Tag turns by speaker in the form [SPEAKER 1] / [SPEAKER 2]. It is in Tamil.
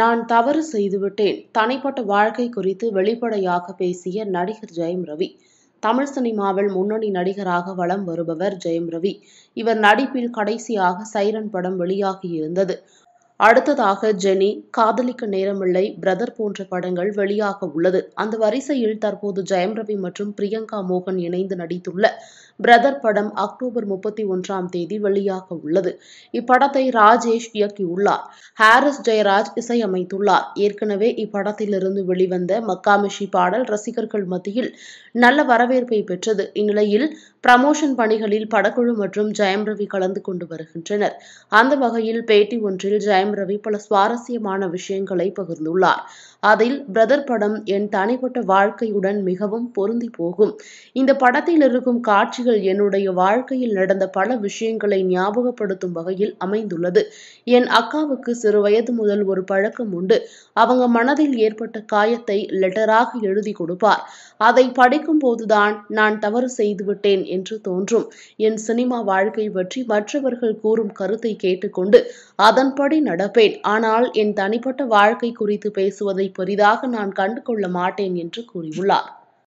[SPEAKER 1] நான் தவறு செய்துவிட்டேன் தனிப்பட்ட வாழ்க்கை குறித்து வெளிப்படையாக பேசிய நடிகர் ஜெயம் ரவி தமிழ் சினிமாவில் முன்னணி நடிகராக வலம் வருபவர் ஜெயம் ரவி இவர் நடிப்பில் கடைசியாக சைரன் படம் வெளியாகியிருந்தது அடுத்ததாக ஜெனி காதலிக்க நேரமில்லை பிரதர் போன்ற படங்கள் வெளியாக உள்ளது அந்த வரிசையில் தற்போது ஜெயம் ரவி மற்றும் பிரியங்கா மோகன் இணைந்து நடித்துள்ள பிரதர் படம் அக்டோபர் முப்பத்தி ஒன்றாம் தேதி வெளியாக உள்ளது இப்படத்தை ராஜேஷ் இயக்கியுள்ளார் ஹாரிஸ் ஜெயராஜ் இசையமைத்துள்ளார் ஏற்கனவே இப்படத்திலிருந்து வெளிவந்த மக்காமிஷி பாடல் ரசிகர்கள் மத்தியில் நல்ல வரவேற்பை பெற்றது இந்நிலையில் பிரமோஷன் பணிகளில் படக்குழு மற்றும் ஜெயம் ரவி கலந்து கொண்டு வருகின்றனர் அந்த வகையில் பேட்டி ஒன்றில் ஜெயம் ஆர் ரவி பல சுவாரஸ்யமான விஷயங்களை பகிர்ந்துள்ளார் அதில் பிரதர் படம் என் தனிப்பட்ட வாழ்க்கையுடன் மிகவும் பொருந்தி போகும் இந்த படத்தில் இருக்கும் காட்சிகள் என்னுடைய வாழ்க்கையில் நடந்த பல விஷயங்களை ஞாபகப்படுத்தும் வகையில் அமைந்துள்ளது என் அக்காவுக்கு சிறு வயது முதல் ஒரு பழக்கம் உண்டு அவங்க மனதில் ஏற்பட்ட காயத்தை லெட்டராக எழுதி கொடுப்பார் அதை படிக்கும் போதுதான் நான் தவறு செய்துவிட்டேன் என்று தோன்றும் என் சினிமா வாழ்க்கை பற்றி மற்றவர்கள் கூறும் கருத்தை கேட்டுக்கொண்டு அதன்படி நட நடப்பேன் ஆனால் என் தனிப்பட்ட வாழ்க்கை குறித்து பேசுவதை பெரிதாக நான் கண்டுகொள்ள மாட்டேன் என்று கூறியுள்ளார்